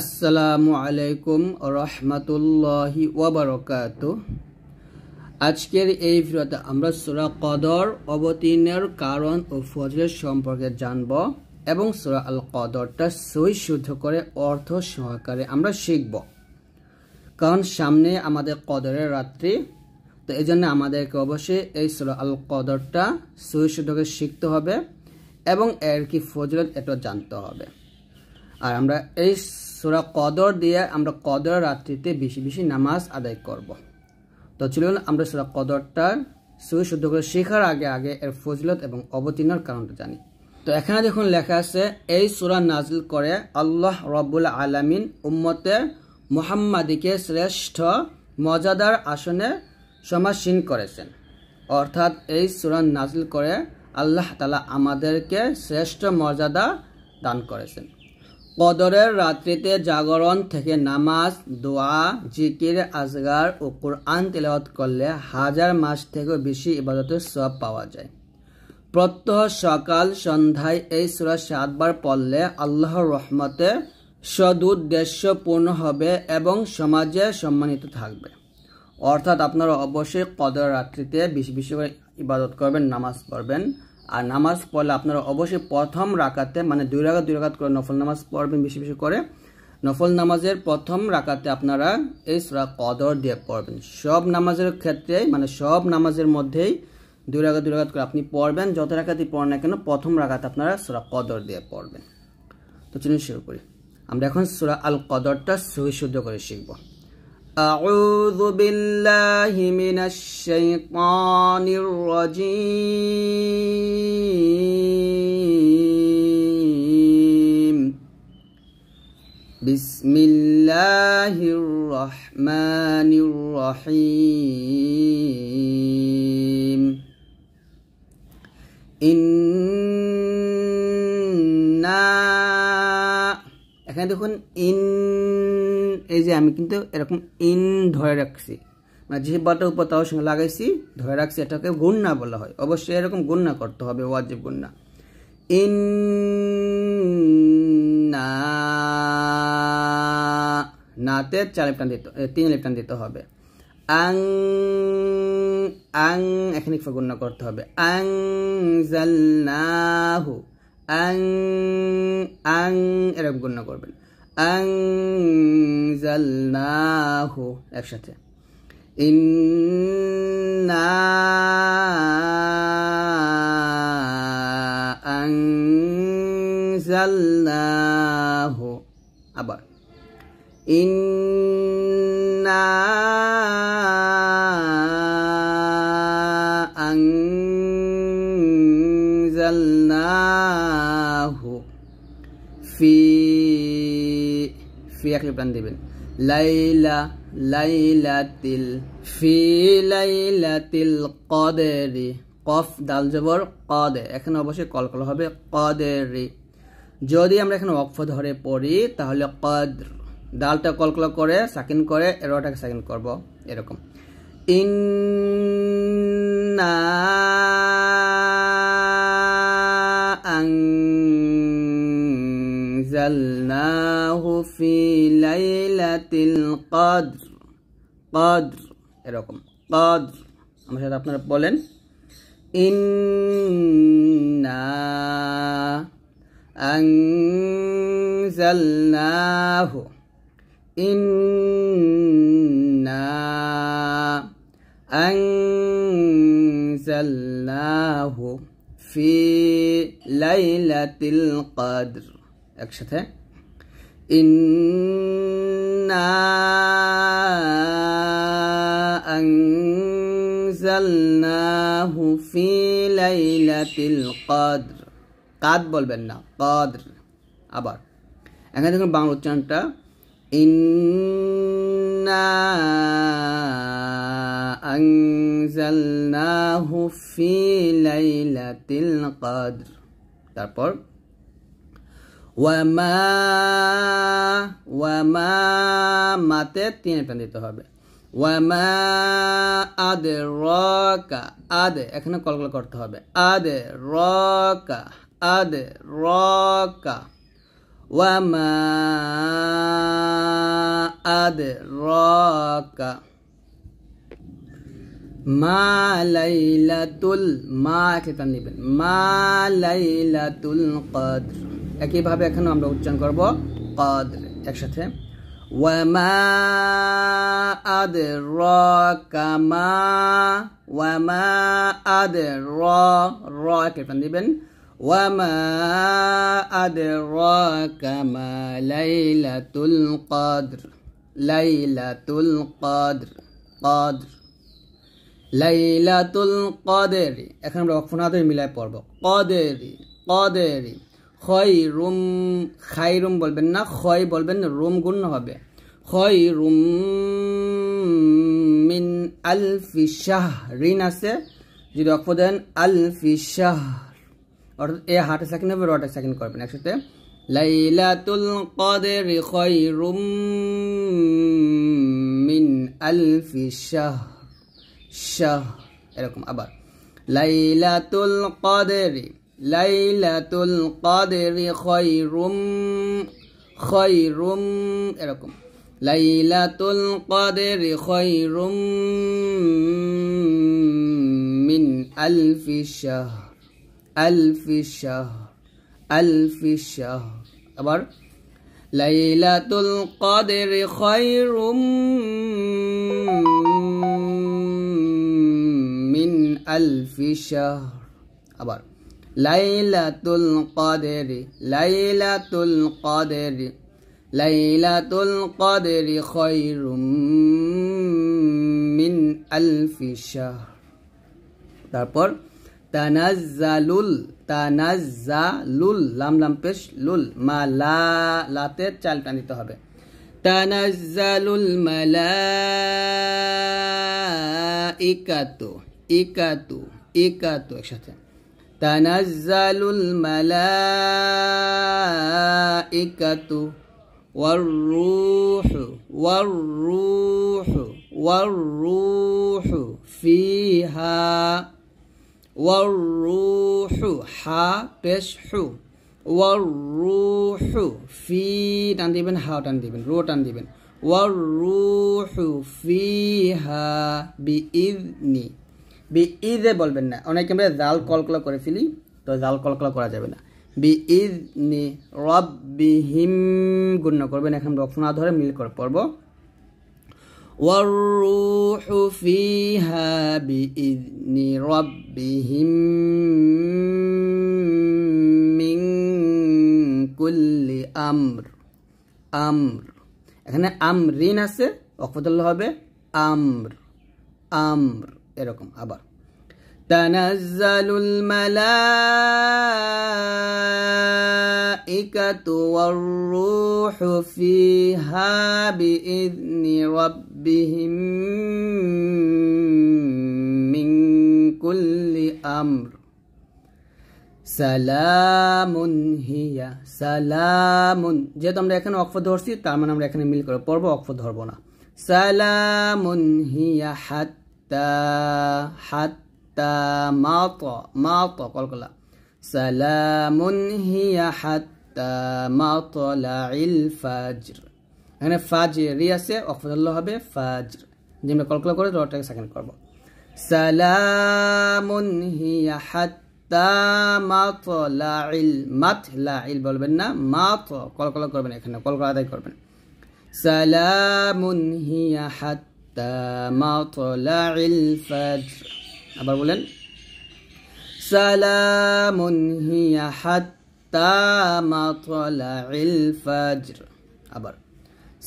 আসসালামু আলাইকুম রহমতুল্লাহি ওবরকাত আজকের এই ভিডিওতে আমরা সুরা কদর অবতীর্ণের কারণ ও ফজলের সম্পর্কে জানব এবং সুরা আল কদরটা সই শুদ্ধ করে অর্থ সহকারে আমরা শিখব কারণ সামনে আমাদের কদরের রাত্রি তো এই জন্য আমাদেরকে অবশ্যই এই সুরা আল কদরটা সই শুদ্ধ করে শিখতে হবে এবং এর কি ফজলত এটা জানতে হবে আর আমরা এই সুরা কদর দিয়ে আমরা কদর রাত্রিতে বেশি বেশি নামাজ আদায় করব। তো চলুন আমরা সুরা কদরটার শুদ্ধ করে শেখার আগে আগে এর ফজিলত এবং অবতীর্ণর কারণটা জানি তো এখানে দেখুন লেখা আছে এই সুরা নাজিল করে আল্লাহ রবুল আলামিন উম্মতের মোহাম্মাদিকে শ্রেষ্ঠ মজাদার আসনে সমাসীন করেছেন অর্থাৎ এই সুরান নাজিল করে আল্লাহ তালা আমাদেরকে শ্রেষ্ঠ মর্যাদা দান করেছেন কদরের রাত্রিতে জাগরণ থেকে নামাজ দোয়া জিকির আজগার ও কোরআন তেলাওয়াত করলে হাজার মাস থেকেও বেশি ইবাদতের সব পাওয়া যায় প্রত্যহ সকাল সন্ধ্যায় এই সুরা সাতবার পড়লে আল্লাহর রহমতে সদুদ্দেশ্য পূর্ণ হবে এবং সমাজে সম্মানিত থাকবে অর্থাৎ আপনারা অবশ্যই কদর রাত্রিতে বেশি বেশি করে ইবাদত করবেন নামাজ পড়বেন আর নামাজ পড়লে আপনারা অবশ্যই প্রথম রাকাতে মানে দুই রাকাত দুই রাগাত করে নফল নামাজ পড়বেন বেশি বেশি করে নফল নামাজের প্রথম রাকাতে আপনারা এই সুরা কদর দিয়ে পড়বেন সব নামাজের ক্ষেত্রে মানে সব নামাজের মধ্যেই দুই রাকাত দুই রাকাত করে আপনি পড়বেন যত রাকাতই পড়েন না কেন প্রথম রাখাতে আপনারা সুরা কদর দিয়ে পড়বেন তো চলুন শুরু করি আমরা এখন সুরা আল কদরটা সহি শুদ্ধ করে শিখব أعوذ بالله من الشيطان الرجيم بسم الله الرحمن الرحيم إنا এখানে দেখুন ইন এই যে আমি কিন্তু এরকম ইন ধরে রাখছি মানে যে বাটা উপর তাও সঙ্গে লাগাইছি ধরে রাখছি এটাকে গুন্না বলা হয় অবশ্যই এরকম গুন্না করতে হবে ওয়াজিব ইন না নাতে চার লিপটান দিতে তিন লিপটান দিতে হবে আং আং এখানে গণ্য করতে হবে আং জাল্লাহু আং আং এরকম গণ্য করবেন আং জাল্লাহু একসাথে ইন্না আং জাল্লাহ إنا أنزلناه في في أخي بندبن ليلة ليلة ال... في ليلة কফ ডাল জবর কদে এখানে অবশ্যই কলকল হবে যদি আমরা এখানে অক্ষ ধরে পড়ি তাহলে কদ্র ডালটা কলকল করে সাকিন করে এরোটাকে সাকিন করব এরকম ইন্না আনজালনাহু ফি লাইলাতিল কদর কদর এরকম কদর আমার সাথে আপনারা বলেন ইন্না আনজালনাহু إنا أنزلناه في ليلة القدر أكشته إنا أنزلناه في ليلة القدر কাদ বলবেন না কদ্র আবার এখানে দেখুন বাংলা উচ্চারণটা إنا أنزلناه في ليلة القدر তারপর ওয়ামা ওয়ামা মাতে তিন একটা দিতে হবে ওয়ামা আদে রকা আদে এখানে কলকল করতে হবে আদে রকা আদে রকা وما أدراك ما ليلة ما খেতান নেবেন মা লাইলাতুল কদর একইভাবে এখানেও আমরা উচ্চারণ করব কদর একসাথে وما أدراك ما وما أدرا را খেতান নেবেন وما أدراك ما ليلة القدر ليلة القدر قدر লাইলাতুল কদেরি এখন আমরা অক্ষণাদের মিলায় পড়ব قدر قدر খই রুম খাই বলবেন না খই বলবেন রুম গুণ হবে খই রুম মিন আলফি শাহ ঋণ আছে যদি অক্ষ দেন আলফি শাহ অর্থাৎ এ হাটে সেকেন্ড হবে রটে সেকেন্ড করবেন একসাথে লাইলাতুল কদের খৈরুম মিন আলফি শাহ শাহ এরকম আবার লাইলাতুল কদেরি লাইলাতুল কদেরি খৈরুম খৈরুম এরকম লাইলাতুল কদেরি খৈরুম মিন আলফি শাহ আলফি শাহর আলফি শাহর আবার লাইলাতুল কদের খয়রুম মিন আলফি শাহর আবার লাইলাতুল কদের লাইলাতুল কদের লাইলাতুল কদের খয়রুম মিন আলফি শাহর তারপর তানাজ্জালুল তানাজ্জালুল লাম লাম পেশ লুল মালা লাতে চাল টানিতে হবে তানাজ্জালুল মালাইকাতু ইকাতু ইকাতু একসাথে তানাজ্জালুল মালাইকাতু والروح والروح والروح فيها ওয়ারুহু হা পেশ হু ওয়ারুহু ফি টান দিবেন হা টান দিবেন রো টান দিবেন ওয়ারুহু ফি হা বি ইদনি বি ইদে বলবেন না অনেকে আমরা জাল কলকলা করে ফেলি তো জাল কলকলা করা যাবে না বি ইদনি রব বিহিম গুণ্য করবেন এখন রক্ষণা ধরে মিল করে পড়বো والروح فيها بإذن ربهم من كل أمر أمر এখানে আমরিন আছে অকফতুল্ল হবে আমর আমর এরকম আবার تنزل الملائكة والروح فيها بإذن ربهم بهم من كل أمر সালামুন হিয়া সালামুন যেহেতু আমরা এখানে অক্ষ ধরছি তার মানে আমরা এখানে মিল করে পড়বো অক্ষ ধরবো না সালামুন হিয়া হাত্তা হাত্তা মাত মাত কলকলা সালামুন হিয়া হাত্তা মাতলা ইল ফাজর এখানে ফাজ রি আছে অফজল্ল হবে ফাজ যে আমরা কলকলা করে রটাকে সেকেন্ড করব সালামুন হিয়া হাত্তা মাতলাইল মাতলাইল বলবেন না মাত কলকলা করবেন এখানে কলকলা আদায় করবেন সালামুন হিয়া হাত্তা মাতলাইল ফাজর আবার বলেন সালামুন হিয়া হাত্তা মাতলাইল ফাজর আবার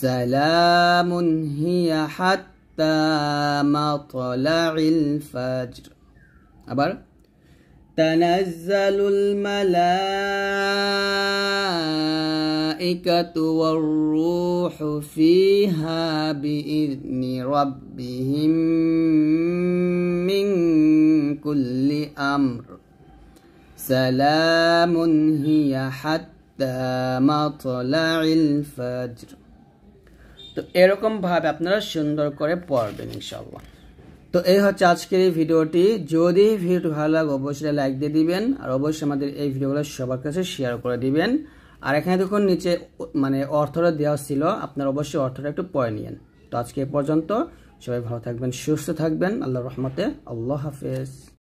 سلام هي حتى مطلع الفجر أبر تنزل الملائكة والروح فيها بإذن ربهم من كل أمر سلام هي حتى مطلع الفجر তো এরকমভাবে আপনারা সুন্দর করে পড়বেন ইনশাল্লাহ তো এই হচ্ছে আজকের এই ভিডিওটি যদি ভিডিওটি ভালো লাগে অবশ্যই লাইক দিয়ে দিবেন আর অবশ্যই আমাদের এই ভিডিওগুলো সবার কাছে শেয়ার করে দিবেন আর এখানে দেখুন নিচে মানে অর্থটা দেওয়া ছিল আপনার অবশ্যই অর্থটা একটু পড়ে নিন তো আজকে পর্যন্ত সবাই ভালো থাকবেন সুস্থ থাকবেন আল্লাহ রহমতে আল্লাহ হাফেজ